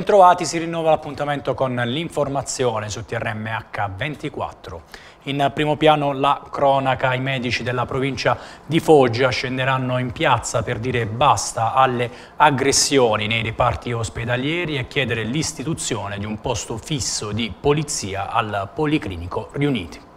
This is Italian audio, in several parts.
Bentrovati, si rinnova l'appuntamento con l'informazione su TRMH 24. In primo piano la cronaca, i medici della provincia di Foggia scenderanno in piazza per dire basta alle aggressioni nei reparti ospedalieri e chiedere l'istituzione di un posto fisso di polizia al Policlinico Riuniti.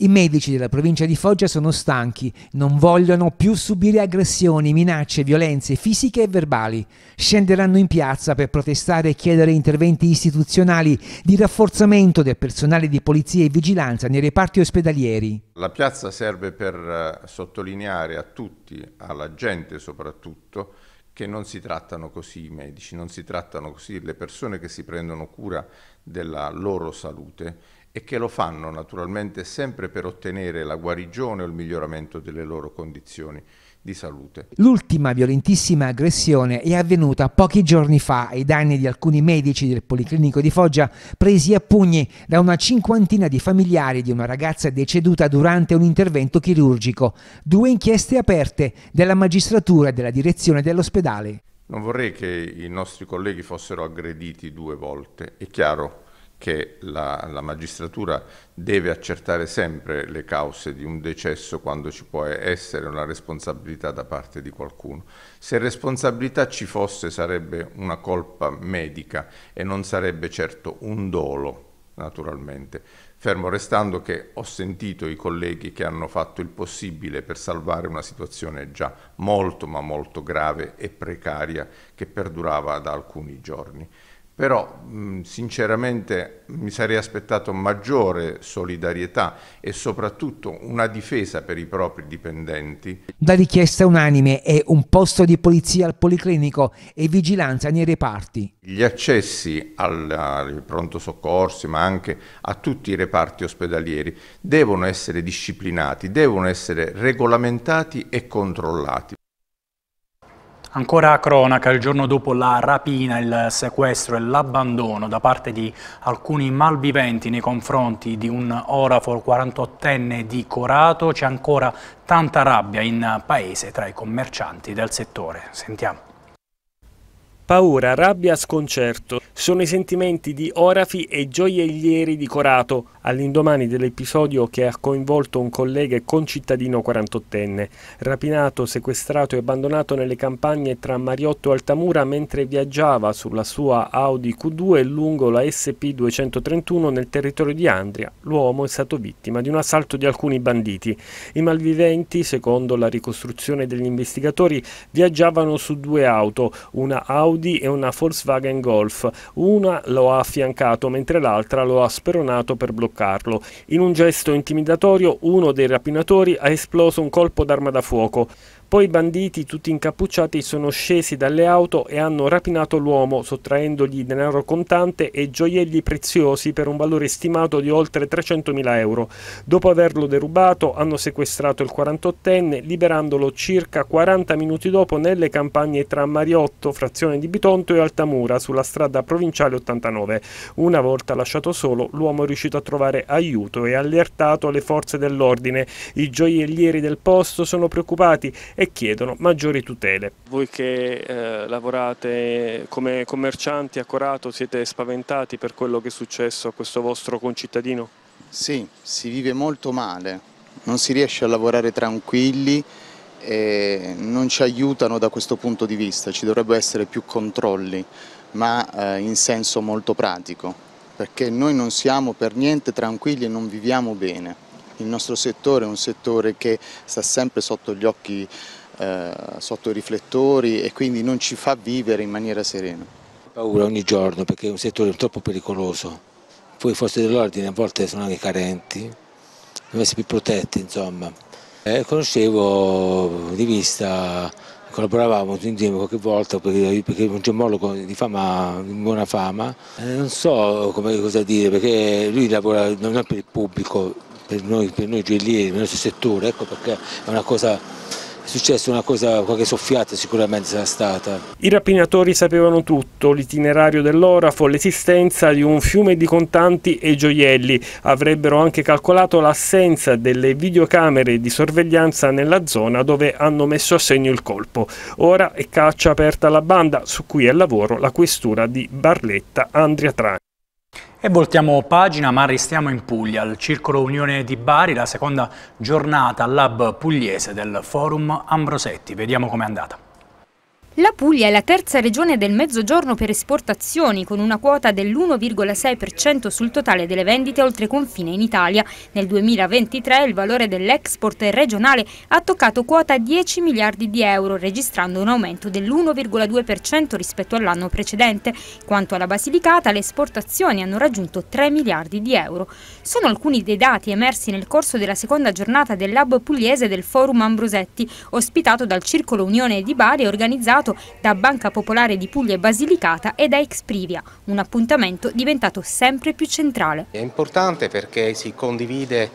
I medici della provincia di Foggia sono stanchi, non vogliono più subire aggressioni, minacce, violenze fisiche e verbali. Scenderanno in piazza per protestare e chiedere interventi istituzionali di rafforzamento del personale di polizia e vigilanza nei reparti ospedalieri. La piazza serve per eh, sottolineare a tutti, alla gente soprattutto, che non si trattano così i medici, non si trattano così le persone che si prendono cura della loro salute e che lo fanno naturalmente sempre per ottenere la guarigione o il miglioramento delle loro condizioni di salute. L'ultima violentissima aggressione è avvenuta pochi giorni fa ai danni di alcuni medici del Policlinico di Foggia presi a pugni da una cinquantina di familiari di una ragazza deceduta durante un intervento chirurgico. Due inchieste aperte della magistratura e della direzione dell'ospedale. Non vorrei che i nostri colleghi fossero aggrediti due volte. È chiaro che la, la, magistratura deve accertare sempre le cause di un decesso quando ci può essere una responsabilità da parte di qualcuno. Se responsabilità ci fosse sarebbe una colpa medica e non sarebbe certo un dolo, naturalmente. Fermo restando che ho sentito i colleghi che hanno fatto il possibile per salvare una situazione già molto ma molto grave e precaria che perdurava da alcuni giorni però sinceramente mi sarei aspettato maggiore solidarietà e soprattutto una difesa per i propri dipendenti. La richiesta unanime è un posto di polizia al policlinico e vigilanza nei reparti. Gli accessi al pronto soccorso, ma anche a tutti i reparti ospedalieri, devono essere disciplinati, devono essere regolamentati e controllati. Ancora a cronaca, il giorno dopo la rapina, il sequestro e l'abbandono da parte di alcuni malviventi nei confronti di un orafo 48enne di Corato, c'è ancora tanta rabbia in paese tra i commercianti del settore. Sentiamo. Paura, rabbia, sconcerto sono i sentimenti di Orafi e gioiellieri di Corato all'indomani dell'episodio che ha coinvolto un collega e concittadino 48enne, rapinato, sequestrato e abbandonato nelle campagne tra Mariotto e Altamura mentre viaggiava sulla sua Audi Q2 lungo la SP231 nel territorio di Andria. L'uomo è stato vittima di un assalto di alcuni banditi. I malviventi, secondo la ricostruzione degli investigatori, viaggiavano su due auto, una Audi Audi e una Volkswagen Golf. Una lo ha affiancato mentre l'altra lo ha speronato per bloccarlo. In un gesto intimidatorio uno dei rapinatori ha esploso un colpo d'arma da fuoco. Poi i banditi, tutti incappucciati, sono scesi dalle auto e hanno rapinato l'uomo, sottraendogli denaro contante e gioielli preziosi per un valore stimato di oltre 300.000 euro. Dopo averlo derubato, hanno sequestrato il 48enne, liberandolo circa 40 minuti dopo nelle campagne tra Mariotto, frazione di Bitonto, e Altamura, sulla strada provinciale 89. Una volta lasciato solo, l'uomo è riuscito a trovare aiuto e allertato le forze dell'ordine. I gioiellieri del posto sono preoccupati e chiedono maggiori tutele. Voi che eh, lavorate come commercianti a Corato siete spaventati per quello che è successo a questo vostro concittadino? Sì, si vive molto male, non si riesce a lavorare tranquilli e non ci aiutano da questo punto di vista, ci dovrebbero essere più controlli, ma eh, in senso molto pratico, perché noi non siamo per niente tranquilli e non viviamo bene il nostro settore è un settore che sta sempre sotto gli occhi, eh, sotto i riflettori e quindi non ci fa vivere in maniera serena. Paura ogni giorno perché è un settore troppo pericoloso, poi forse dell'ordine a volte sono anche carenti, devono essere più protetti insomma. Eh, conoscevo di vista collaboravamo tutti insieme qualche volta perché, perché un gemmologo di, fama, di buona fama, eh, non so come, cosa dire perché lui lavora non è per il pubblico, per noi, per noi gioiellieri, nel nostro settore, ecco perché è una cosa è successa una cosa, qualche soffiata sicuramente sarà stata. I rapinatori sapevano tutto, l'itinerario dell'orafo, l'esistenza di un fiume di contanti e gioielli. Avrebbero anche calcolato l'assenza delle videocamere di sorveglianza nella zona dove hanno messo a segno il colpo. Ora è caccia aperta alla banda su cui è lavoro la questura di Barletta Andrea Trani. E voltiamo pagina, ma restiamo in Puglia, al Circolo Unione di Bari, la seconda giornata al Lab Pugliese del Forum Ambrosetti. Vediamo com'è andata. La Puglia è la terza regione del mezzogiorno per esportazioni, con una quota dell'1,6% sul totale delle vendite oltre confine in Italia. Nel 2023 il valore dell'export regionale ha toccato quota 10 miliardi di euro, registrando un aumento dell'1,2% rispetto all'anno precedente. Quanto alla Basilicata, le esportazioni hanno raggiunto 3 miliardi di euro. Sono alcuni dei dati emersi nel corso della seconda giornata del Lab Pugliese del Forum Ambrosetti, ospitato dal Circolo Unione di Bari e organizzato organizzato da Banca Popolare di Puglia e Basilicata e da Exprivia, un appuntamento diventato sempre più centrale. È importante perché si, condivide,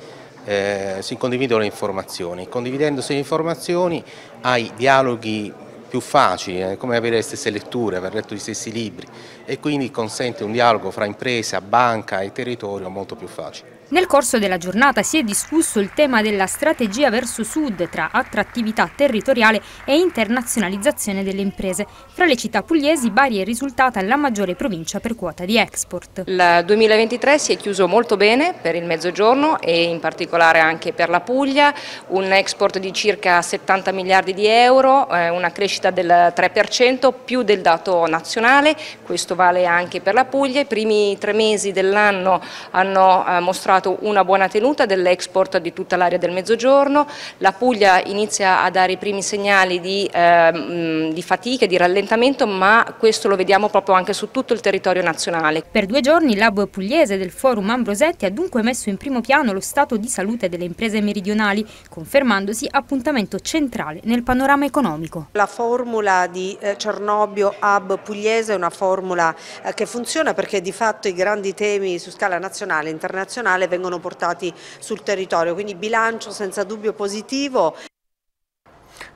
eh, si condividono le informazioni, condividendosi le informazioni hai dialoghi più facili, è come avere le stesse letture, aver letto gli stessi libri e quindi consente un dialogo fra impresa, banca e territorio molto più facile. Nel corso della giornata si è discusso il tema della strategia verso sud tra attrattività territoriale e internazionalizzazione delle imprese. Fra le città pugliesi Bari è risultata la maggiore provincia per quota di export. Il 2023 si è chiuso molto bene per il mezzogiorno e in particolare anche per la Puglia, un export di circa 70 miliardi di euro, eh, una crescita del 3% più del dato nazionale, questo vale anche per la Puglia. I primi tre mesi dell'anno hanno eh, mostrato trovato una buona tenuta dell'export di tutta l'area del Mezzogiorno, la Puglia inizia a dare i primi segnali di, eh, di fatica, di rallentamento, ma questo lo vediamo proprio anche su tutto il territorio nazionale. Per due giorni il lab pugliese del forum Ambrosetti ha dunque messo in primo piano lo stato di salute delle imprese meridionali, confermandosi appuntamento centrale nel panorama economico. La formula di eh, Cernobbio Hub Pugliese è una formula eh, che funziona perché di fatto i grandi temi su scala nazionale e internazionale vengono portati sul territorio, quindi bilancio senza dubbio positivo.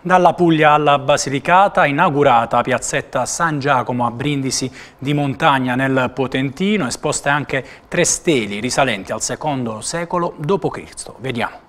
Dalla Puglia alla Basilicata, inaugurata piazzetta San Giacomo a Brindisi di Montagna nel Potentino, esposte anche tre steli risalenti al secondo secolo d.C. Vediamo.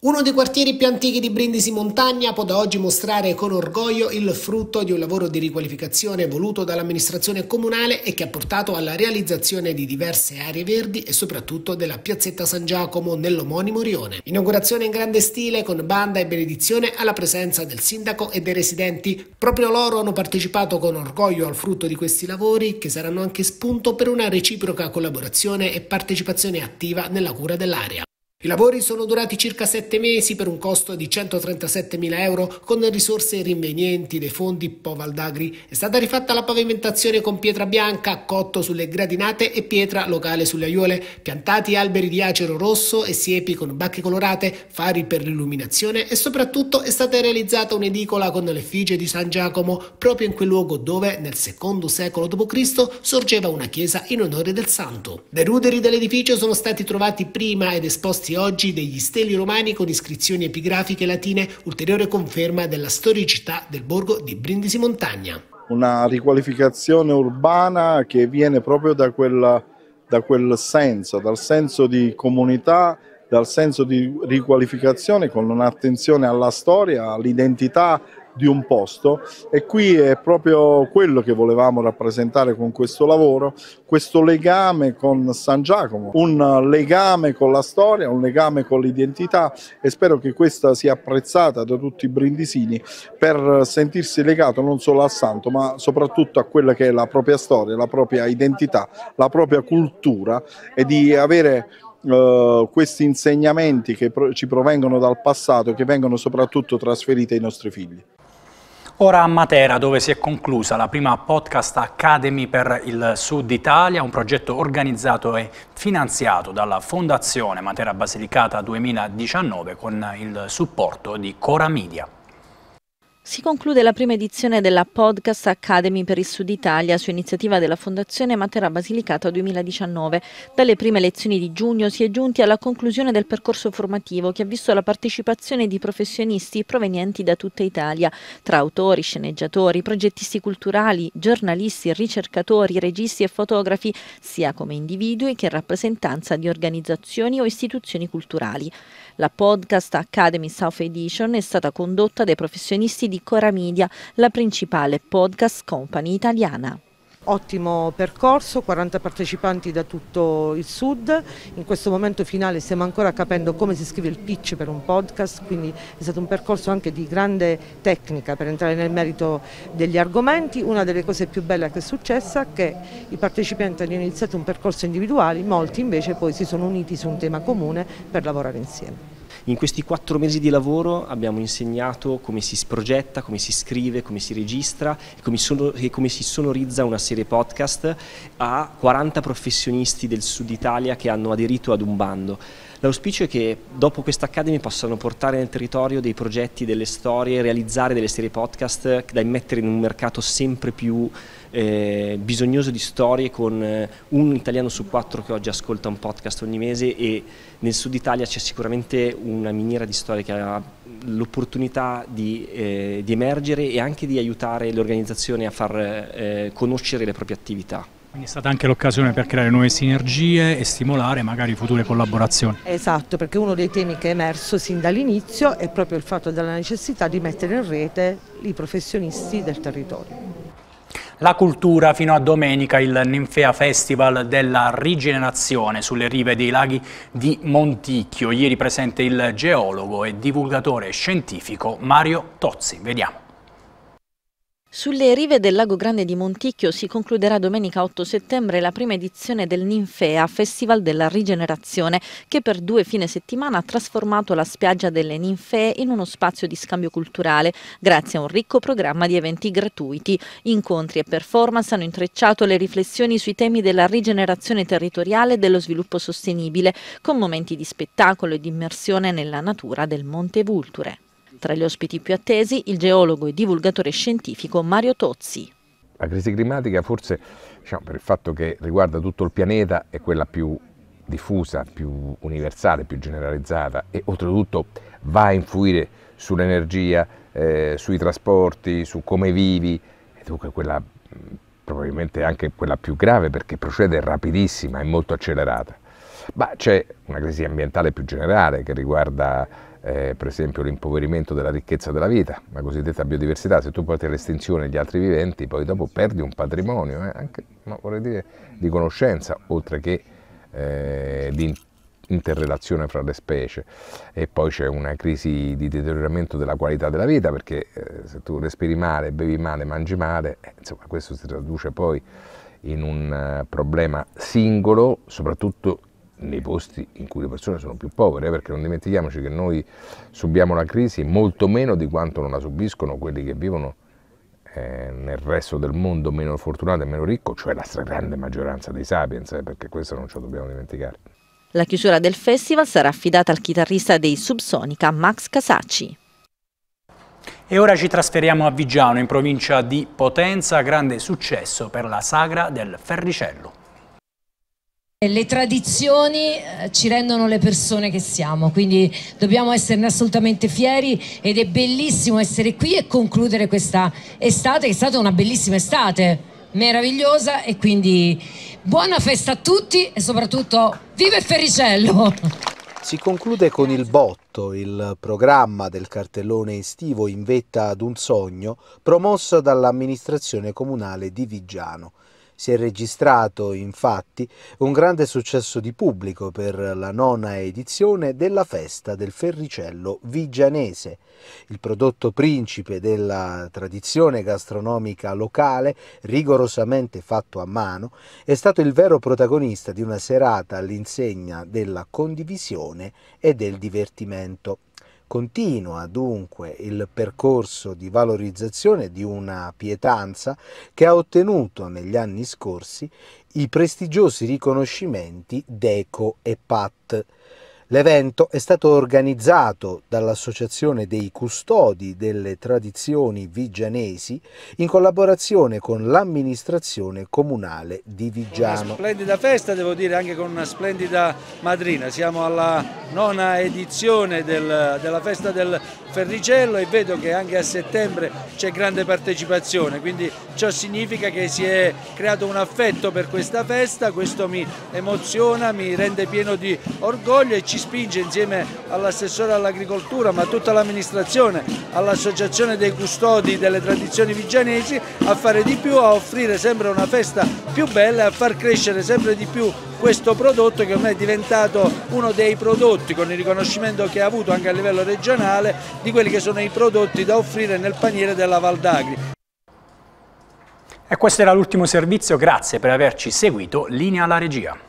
Uno dei quartieri più antichi di Brindisi Montagna può da oggi mostrare con orgoglio il frutto di un lavoro di riqualificazione voluto dall'amministrazione comunale e che ha portato alla realizzazione di diverse aree verdi e soprattutto della piazzetta San Giacomo nell'omonimo rione. Inaugurazione in grande stile con banda e benedizione alla presenza del sindaco e dei residenti. Proprio loro hanno partecipato con orgoglio al frutto di questi lavori che saranno anche spunto per una reciproca collaborazione e partecipazione attiva nella cura dell'area. I lavori sono durati circa sette mesi per un costo di 137.000 euro con risorse rinvenienti dei fondi Po Valdagri. È stata rifatta la pavimentazione con pietra bianca, cotto sulle gradinate e pietra locale sulle aiuole, piantati alberi di acero rosso e siepi con bacche colorate, fari per l'illuminazione e soprattutto è stata realizzata un'edicola con l'effigie di San Giacomo, proprio in quel luogo dove nel secondo secolo d.C. sorgeva una chiesa in onore del santo. Dei ruderi dell'edificio sono stati trovati prima ed esposti prezzi oggi degli steli romani con iscrizioni epigrafiche latine, ulteriore conferma della storicità del borgo di Brindisi Montagna. Una riqualificazione urbana che viene proprio da quel, da quel senso, dal senso di comunità, dal senso di riqualificazione con un'attenzione alla storia, all'identità, di un posto e qui è proprio quello che volevamo rappresentare con questo lavoro, questo legame con San Giacomo, un legame con la storia, un legame con l'identità e spero che questa sia apprezzata da tutti i brindisini per sentirsi legato non solo al santo ma soprattutto a quella che è la propria storia, la propria identità, la propria cultura e di avere Uh, questi insegnamenti che pro ci provengono dal passato e che vengono soprattutto trasferiti ai nostri figli. Ora a Matera, dove si è conclusa la prima Podcast Academy per il Sud Italia, un progetto organizzato e finanziato dalla Fondazione Matera Basilicata 2019 con il supporto di Cora Media. Si conclude la prima edizione della Podcast Academy per il Sud Italia su iniziativa della Fondazione Matera Basilicata 2019. Dalle prime lezioni di giugno si è giunti alla conclusione del percorso formativo che ha visto la partecipazione di professionisti provenienti da tutta Italia, tra autori, sceneggiatori, progettisti culturali, giornalisti, ricercatori, registi e fotografi, sia come individui che in rappresentanza di organizzazioni o istituzioni culturali. La Podcast Academy South Edition è stata condotta dai professionisti di Cora Media, la principale podcast company italiana ottimo percorso, 40 partecipanti da tutto il sud, in questo momento finale stiamo ancora capendo come si scrive il pitch per un podcast, quindi è stato un percorso anche di grande tecnica per entrare nel merito degli argomenti, una delle cose più belle che è successa è che i partecipanti hanno iniziato un percorso individuale, molti invece poi si sono uniti su un tema comune per lavorare insieme. In questi quattro mesi di lavoro abbiamo insegnato come si progetta, come si scrive, come si registra e come, sono, e come si sonorizza una serie podcast a 40 professionisti del sud Italia che hanno aderito ad un bando. L'auspicio è che dopo questa Academy possano portare nel territorio dei progetti, delle storie, realizzare delle serie podcast da immettere in un mercato sempre più eh, bisognoso di storie con eh, un italiano su quattro che oggi ascolta un podcast ogni mese e nel sud Italia c'è sicuramente una miniera di storie che ha l'opportunità di, eh, di, emergere e anche di aiutare le organizzazioni a far eh, conoscere le proprie attività. Quindi è stata anche l'occasione per creare nuove sinergie e stimolare magari future collaborazioni. Esatto, perché uno dei temi che è emerso sin dall'inizio è proprio il fatto della necessità di mettere in rete i professionisti del territorio. La cultura fino a domenica il Ninfea Festival della rigenerazione sulle rive dei laghi di Monticchio. Ieri presente il geologo e divulgatore scientifico Mario Tozzi. Vediamo. Sulle rive del Lago Grande di Monticchio si concluderà domenica 8 settembre la prima edizione del Ninfea, Festival della Rigenerazione, che per due fine settimana ha trasformato la spiaggia delle Ninfee in uno spazio di scambio culturale, grazie a un ricco programma di eventi gratuiti. Incontri e performance hanno intrecciato le riflessioni sui temi della rigenerazione territoriale e dello sviluppo sostenibile, con momenti di spettacolo e di immersione nella natura del Monte Vulture. Tra gli ospiti più attesi il geologo e divulgatore scientifico Mario Tozzi. La crisi climatica forse diciamo, per il fatto che riguarda tutto il pianeta è quella più diffusa, più universale, più generalizzata e oltretutto va a influire sull'energia, eh, sui trasporti, su come vivi e dunque quella probabilmente anche quella più grave perché procede rapidissima e molto accelerata ma c'è una crisi ambientale più generale che riguarda eh, per esempio l'impoverimento della ricchezza della vita, la cosiddetta biodiversità, se tu porti all'estinzione gli altri viventi poi dopo perdi un patrimonio, eh, anche dire, di conoscenza, oltre che eh, di interrelazione fra le specie e poi c'è una crisi di deterioramento della qualità della vita perché eh, se tu respiri male, bevi male, mangi male, eh, insomma questo si traduce poi in un eh, problema singolo, soprattutto nei posti in cui le persone sono più povere, eh, perché non dimentichiamoci che noi subiamo la crisi molto meno di quanto non la subiscono quelli che vivono eh, nel resto del mondo meno fortunato e meno ricco, cioè la stragrande maggioranza dei sapiens, eh, perché questo non ce lo dobbiamo dimenticare. La chiusura del festival sarà affidata al chitarrista dei Subsonica Max Casacci. E ora ci trasferiamo a Vigiano, in provincia di Potenza, grande successo per la sagra del Ferricello. Le tradizioni eh, ci rendono le persone che siamo, quindi dobbiamo esserne assolutamente fieri ed è bellissimo essere qui e concludere questa estate che è stata una bellissima estate, meravigliosa e quindi buona festa a tutti e soprattutto viva il Ferricello! Si conclude con il botto, il programma del cartellone estivo in vetta ad un sogno promosso dall'amministrazione comunale di Vigiano. Si è registrato infatti un grande successo di pubblico per la nona edizione della festa del Ferricello Vigianese. Il prodotto principe della tradizione gastronomica locale, rigorosamente fatto a mano, è stato il vero protagonista di una serata all'insegna della condivisione e del divertimento. Continua dunque il percorso di valorizzazione di una pietanza che ha ottenuto negli anni scorsi i prestigiosi riconoscimenti DECO e PAT L'evento è stato organizzato dall'Associazione dei Custodi delle Tradizioni Vigianesi in collaborazione con l'amministrazione comunale di Vigiano. Una splendida festa, devo dire, anche con una splendida madrina. Siamo alla nona edizione del, della festa del Ferricello e vedo che anche a settembre c'è grande partecipazione, quindi ciò significa che si è creato un affetto per questa festa, questo mi emoziona, mi rende pieno di orgoglio e ci ci spinge insieme all'assessore all'agricoltura ma tutta l'amministrazione, all'associazione dei custodi delle tradizioni vigianesi a fare di più, a offrire sempre una festa più bella e a far crescere sempre di più questo prodotto che ormai è diventato uno dei prodotti con il riconoscimento che ha avuto anche a livello regionale di quelli che sono i prodotti da offrire nel paniere della Val d'Agri. E questo era l'ultimo servizio, grazie per averci seguito, linea alla regia.